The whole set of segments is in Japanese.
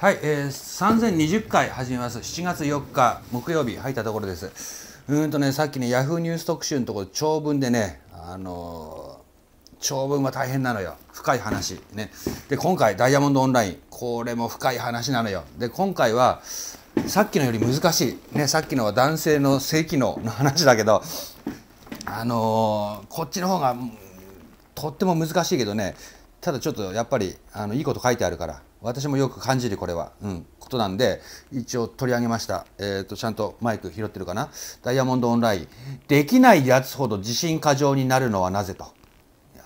はい、えー、3020回始めます。7月4日木曜日入ったところです。うんとね、さっきね、ヤフーニュース特集のところ長文でね、あのー、長文は大変なのよ。深い話。ね。で、今回、ダイヤモンドオンライン。これも深い話なのよ。で、今回は、さっきのより難しい。ね、さっきのは男性の性機能の話だけど、あのー、こっちの方が、とっても難しいけどね、ただちょっとやっぱり、あの、いいこと書いてあるから、私もよく感じるこれは、うん、ことなんで一応取り上げました、えーと、ちゃんとマイク拾ってるかなダイヤモンドオンラインできないやつほど自信過剰になるのはなぜと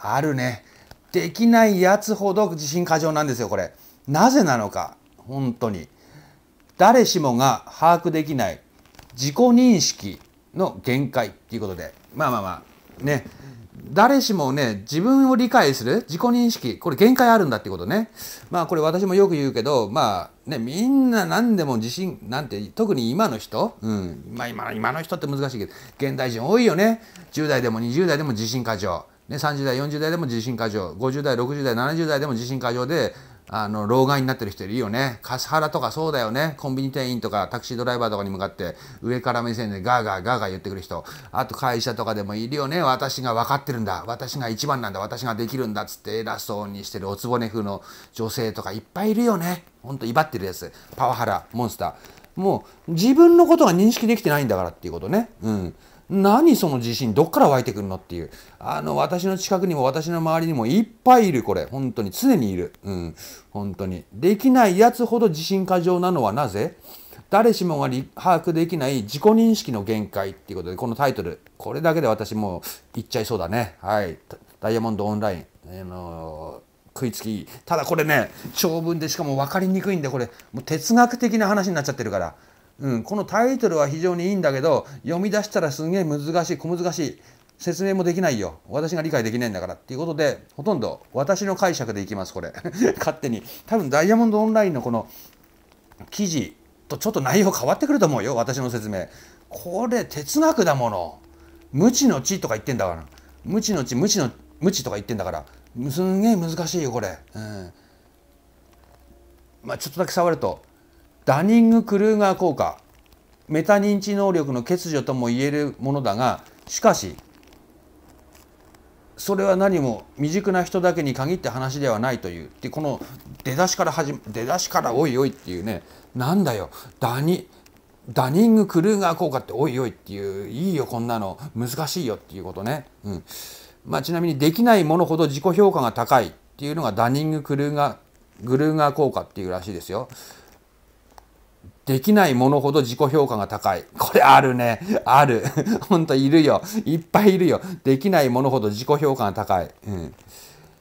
あるねできないやつほど自信過剰なんですよこれなぜなのか本当に誰しもが把握できない自己認識の限界っていうことでまあまあまあね誰しもね、自分を理解する自己認識、これ限界あるんだってことね。まあこれ私もよく言うけど、まあね、みんな何でも自信なんて、特に今の人、うん、まあ今今の人って難しいけど、現代人多いよね。10代でも20代でも自信過剰。ね、30代、40代でも自信過剰、50代、60代、70代でも自信過剰で、あの老害になってる人いるよねカスハラとかそうだよねコンビニ店員とかタクシードライバーとかに向かって上から目線でガーガーガーガー言ってくる人あと会社とかでもいるよね私が分かってるんだ私が一番なんだ私ができるんだっつって偉そうにしてるおつぼね風の女性とかいっぱいいるよねほんと威張ってるやつパワハラモンスターもう自分のことが認識できてないんだからっていうことねうん何その自信どっから湧いてくるのっていうあの私の近くにも私の周りにもいっぱいいるこれ本当に常にいるうん本当にできないやつほど自信過剰なのはなぜ誰しもが把握できない自己認識の限界っていうことでこのタイトルこれだけで私もう言っちゃいそうだねはいダイヤモンドオンライン、あのー、食いつきただこれね長文でしかも分かりにくいんでこれもう哲学的な話になっちゃってるからうん、このタイトルは非常にいいんだけど読み出したらすげえ難しい小難しい説明もできないよ私が理解できないんだからっていうことでほとんど私の解釈でいきますこれ 勝手に多分ダイヤモンドオンラインのこの記事とちょっと内容変わってくると思うよ私の説明これ哲学だもの無知の知とか言ってんだから無知の知無知の無知とか言ってんだからすげえ難しいよこれ、うん、まあちょっとだけ触るとダニング・クルーガー効果メタ認知能力の欠如とも言えるものだがしかしそれは何も未熟な人だけに限って話ではないというでこの出だしから始、出だしからおいおいっていうねなんだよダニダニング・クルーガー効果っておいおいっていういいよこんなの難しいよっていうことね、うんまあ、ちなみにできないものほど自己評価が高いっていうのがダニング・クルーガーグルーガー効果っていうらしいですよ。できないものほど自己評価が高い。これあるね。ある。ほんといるよ。いっぱいいるよ。できないものほど自己評価が高い。うん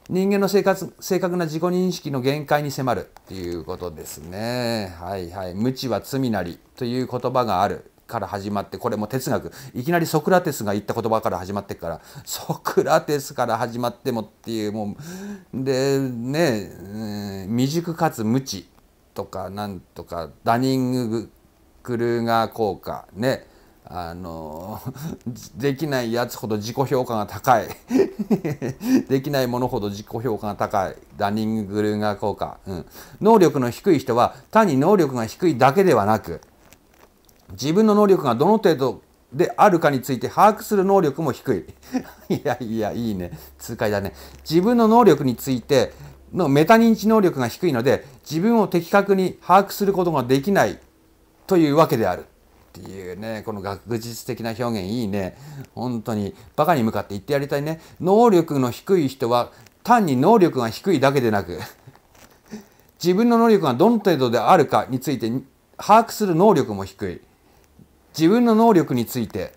人間の生活正確な自己認識の限界に迫るっていうことですね。はいはい。無知は罪なりという言葉があるから始まって、これも哲学。いきなりソクラテスが言った言葉から始まってから、ソクラテスから始まってもっていう、もう、で、ね、うん、未熟かつ無知。とかなんとかダニングクルーガー効果ねあの できないやつほど自己評価が高い できないものほど自己評価が高いダニング・グルーガー効果、うん、能力の低い人は単に能力が低いだけではなく自分の能力がどの程度であるかについて把握する能力も低い いやいやいいね痛快だね自分の能力についてのメタ認知能力が低いので自分を的確に把握することができないというわけであるっていうねこの学術的な表現いいね本当にバカに向かって言ってやりたいね能力の低い人は単に能力が低いだけでなく自分の能力がどの程度であるかについて把握する能力も低い自分の能力について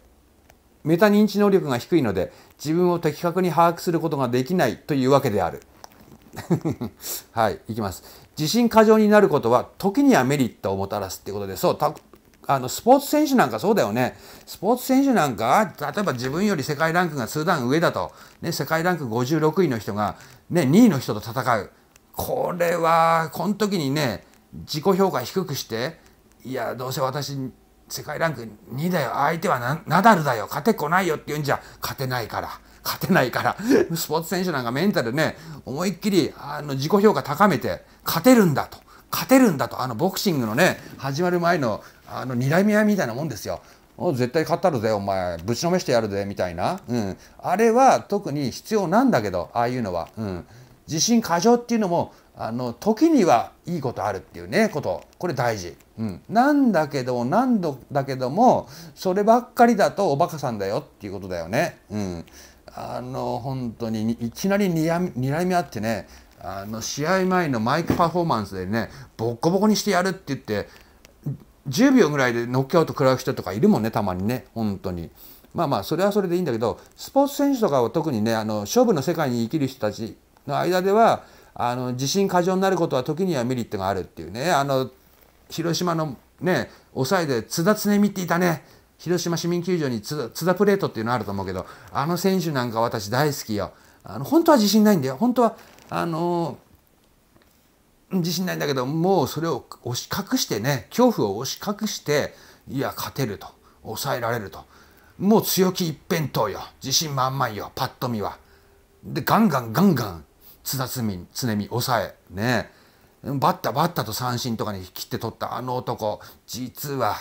メタ認知能力が低いので自分を的確に把握することができないというわけである。はい、いきます。自信過剰になることは時にはメリットをもたらすってことで、そう、あのスポーツ選手なんかそうだよね。スポーツ選手なんか、例えば自分より世界ランクが数段上だと、ね、世界ランク56位の人が、ね、2位の人と戦う。これは、この時にね、自己評価低くして、いや、どうせ私、世界ランク2だよ、相手はナダルだよ、勝てこないよって言うんじゃ勝てないから。勝てないから、スポーツ選手なんかメンタルね、思いっきりあの自己評価高めて、勝てるんだと。勝てるんだと。あのボクシングのね、始まる前の、あの、睨み合いみたいなもんですよ。絶対勝ったるぜお前ぶちのめしてやるぜみたいな、うん、あれは特に必要なんだけどああいうのは、うん、自信過剰っていうのもあの時にはいいことあるっていうねことこれ大事、うん、なんだけど何度だけどもそればっかりだとおバカさんだよっていうことだよね。うんあの本当にいきなりにらみ合ってねあの試合前のマイクパフォーマンスでねボッコボコにしてやるって言って10秒ぐらいでノックアウト食らう人とかいるもんねたまにね本当に。まあまあそれはそれでいいんだけどスポーツ選手とかは特にねあの勝負の世界に生きる人たちの間ではあの自信過剰になることは時にはメリットがあるっていうねあの広島のね抑えで津田恒美っていたね広島市民球場に津田プレートっていうのあると思うけどあの選手なんか私大好きよあの本当は自信ないんだよ本当はあのー、自信ないんだけどもうそれを押し隠してね恐怖を押し隠していや勝てると抑えられるともう強気一辺倒よ自信満々よパッと見はでガンガンガンガン津田常美抑えねバッタバッタと三振とかに切って取ったあの男実は。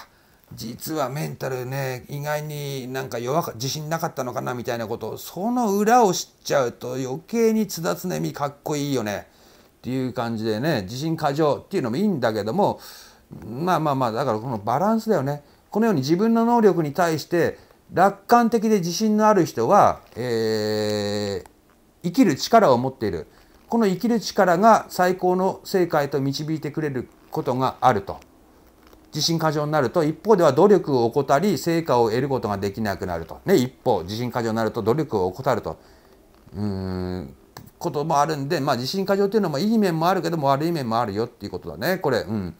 実はメンタルね意外になんか弱か自信なかったのかなみたいなことその裏を知っちゃうと余計に津田ね。美かっこいいよねっていう感じでね自信過剰っていうのもいいんだけどもまあまあまあだからこのバランスだよねこのように自分の能力に対して楽観的で自信のある人は、えー、生きる力を持っているこの生きる力が最高の成果へと導いてくれることがあると。自信過剰になると一方では努力を怠り成果を得ることができなくなると、ね、一方自信過剰になると努力を怠るとうんこともあるんで、まあ、自信過剰っていうのもいい面もあるけども悪い面もあるよっていうことだねこれ。うん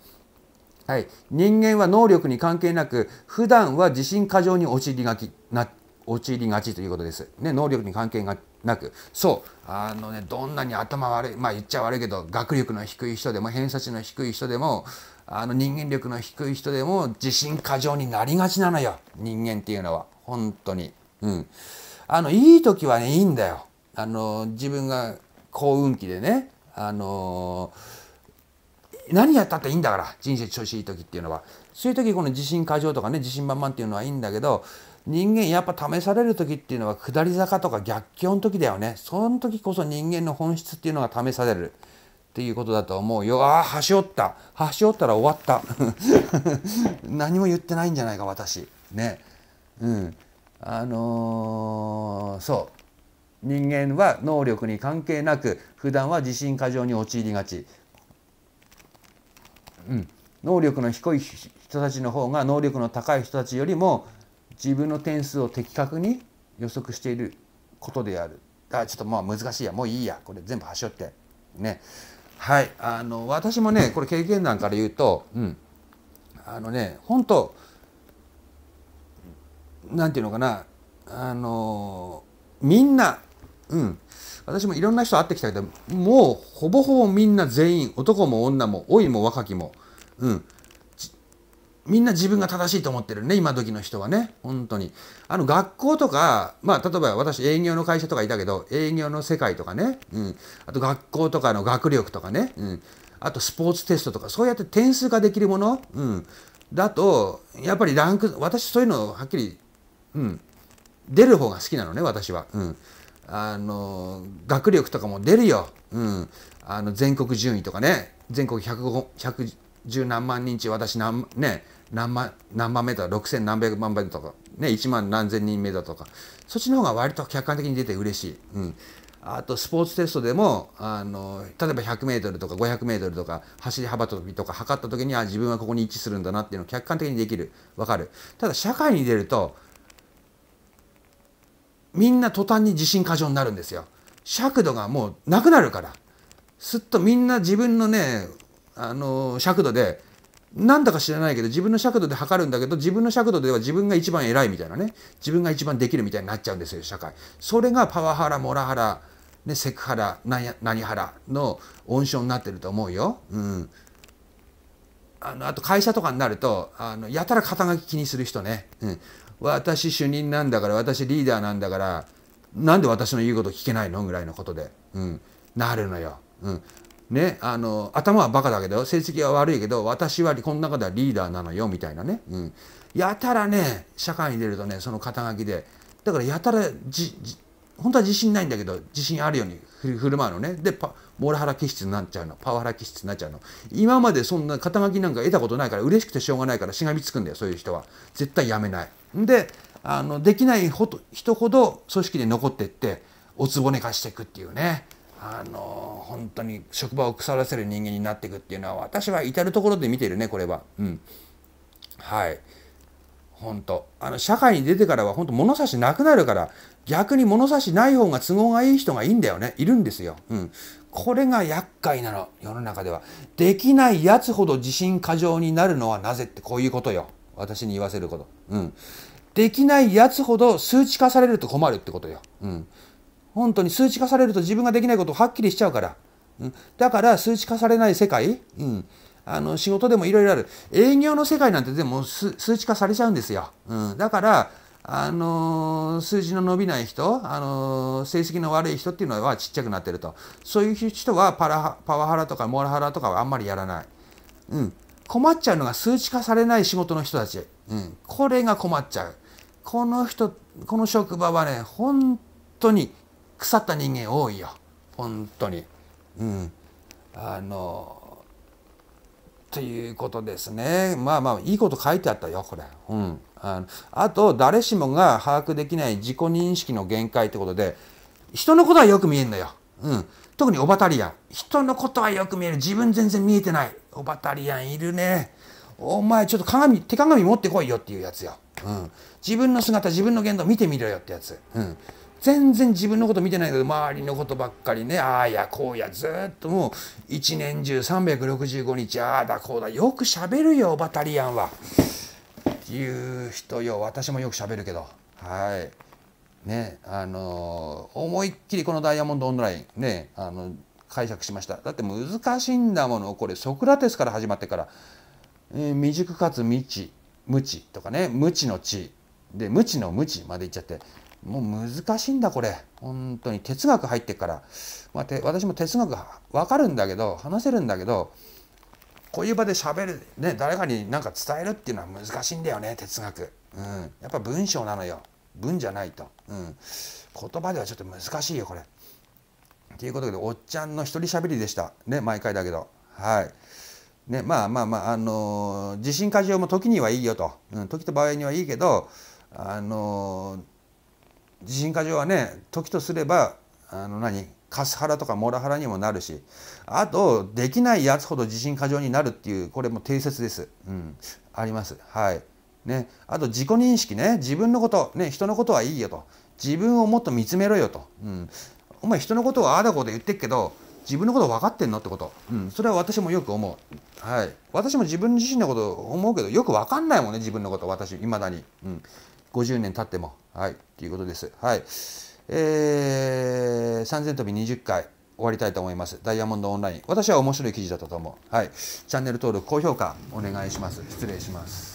はい、人間は能力に関係なく普段は自信過剰に陥りがちな陥りがちということです。ね、能力に関係がなくそうあのねどんなに頭悪いまあ言っちゃ悪いけど学力の低い人でも偏差値の低い人でもあの人間力の低い人でも自信過剰になりがちなのよ人間っていうのは本当にうんあのいい時はねいいんだよあの自分が幸運期でねあの何やったっていいんだから人生調子いい時っていうのはそういう時この自信過剰とかね自信満々っていうのはいいんだけど人間やっぱ試される時っていうのは下り坂とか逆境の時だよねその時こそ人間の本質っていうのが試されるっていうことだと思うよああ端折った端折ったら終わった 何も言ってないんじゃないか私ねうんあのー、そう人間は能力に関係なく普段は自信過剰に陥りがち、うん、能力の低い人たちの方が能力の高い人たちよりも自分の点数を的確に予測していることであるあちょっとまあ難しいやもういいやこれ全部端折ってねはいあの私もねこれ経験談から言うと、うん、あのね本当なんていうのかなあのみんな、うん、私もいろんな人会ってきたけどもうほぼほぼみんな全員男も女も老いも若きも、うん、みんな自分が正しいと思ってるね今時の人はね本当にあの学校とかまあ例えば私営業の会社とかいたけど営業の世界とかね、うん、あと学校とかの学力とかね、うん、あとスポーツテストとかそうやって点数化できるもの、うん、だとやっぱりランク私そういうのはっきり、うん、出る方が好きなのね私は、うん、あの学力とかも出るよ、うん、あの全国順位とかね全国105 110何万人中私何ね何万、何万メートル、6000何百万倍とか、ね、1万何千人目だとか、そっちの方が割と客観的に出て嬉しい。うん。あと、スポーツテストでも、あの、例えば100メートルとか500メートルとか、走り幅跳びとか測った時に、あ、自分はここに位置するんだなっていうのを客観的にできる。わかる。ただ、社会に出ると、みんな途端に自信過剰になるんですよ。尺度がもうなくなるから。すっとみんな自分のね、あの、尺度で、なんだか知らないけど自分の尺度で測るんだけど自分の尺度では自分が一番偉いみたいなね自分が一番できるみたいになっちゃうんですよ社会それがパワハラモラハラ、ね、セクハラ何ハラの温床になってると思うよ、うん、あのあと会社とかになるとあのやたら肩書き気にする人ね、うん、私主任なんだから私リーダーなんだからなんで私の言うこと聞けないのぐらいのことで、うん、なるのよ、うん、ね、あの頭はバカだけど成績は悪いけど私はこの中ではリーダーなのよみたいなね、うん、やたらね社会に出るとねその肩書きでだからやたらじじ本当は自信ないんだけど自信あるように振る舞うのねでパモラハラ気質になっちゃうのパワハラ気質になっちゃうの今までそんな肩書きなんか得たことないから嬉しくてしょうがないからしがみつくんだよそういう人は絶対やめないであのできない人ほど組織で残ってっておつぼね化していくっていうねあの本当に職場を腐らせる人間になっていくっていうのは私は至る所で見てるねこれは。うん、はい本当あの社会に出てからは本当物差しなくなるから逆に物差しない方が都合がいい人がいいんだよねいるんですよ、うん、これが厄介なの世の中ではできないやつほど自信過剰になるのはなぜってこういうことよ私に言わせること、うん、できないやつほど数値化されると困るってことよ、うん、本当に数値化されると自分ができないことをはっきりしちゃうから。うん、だから数値化されない世界、うん、あの仕事でもいろいろある営業の世界なんてでも数値化されちゃうんですよ、うん、だからあのー、数字の伸びない人、あのー、成績の悪い人っていうのはちっちゃくなってるとそういう人はパラパワハラとかモラハラとかはあんまりやらない、うん、困っちゃうのが数値化されない仕事の人たち、うん、これが困っちゃうこの人この職場はね本当に腐った人間多いよ本当にうんあのということですねまあまあいいこと書いてあったよこれうんあのあと誰しもが把握できない自己認識の限界ってことで人のことはよく見えんだようん特にオバタリアン人のことはよく見える自分全然見えてないオバタリアンいるねお前ちょっと鏡手鏡持ってこいよっていうやつよ、うん、自分の姿自分の言動見てみろよってやつ、うん、全然自分のこと見てないけど周りのことばっかりねああやこうやずっともう一年中365日ああだこうだよくしゃべるよバタリアンは。っていう人よ私もよくしゃべるけどはい。ねあの思いっきりこのダイヤモンド・オンラインねあの解釈しましただって難しいんだものこれソクラテスから始まってから、えー、未熟かつ未知無知とかね無知の知で無知の無知までいっちゃってもう難しいんだこれ本当に哲学入ってから、まあ、て私も哲学分かるんだけど話せるんだけどこういう場でしゃべる、ね、誰かに何か伝えるっていうのは難しいんだよね哲学、うん、やっぱ文章なのよ文じゃないと、うん、言葉ではちょっと難しいよこれ。ということでおっちゃんの一人しゃべりでしたね毎回だけどはい。ね、まあまあまあ、あのー、地震過剰も時にはいいよと、うん、時と場合にはいいけど、あのー地震過剰はね時とすればあの何カスハラとかモラハラにもなるしあとできないやつほど地震過剰になるっていうこれも定説です、うん、ありますはいねあと自己認識ね自分のことね人のことはいいよと自分をもっと見つめろよと、うん、お前人のことはああだこと言ってっけど自分のこと分かってんのってこと、うん、それは私もよく思う、はい、私も自分自身のこと思うけどよく分かんないもんね自分のこと私いまだに、うん、50年経ってもはい、ということです。はい。えー、3000飛び20回終わりたいと思います。ダイヤモンドオンライン。私は面白い記事だったと思う。はい。チャンネル登録、高評価お願いします。失礼します。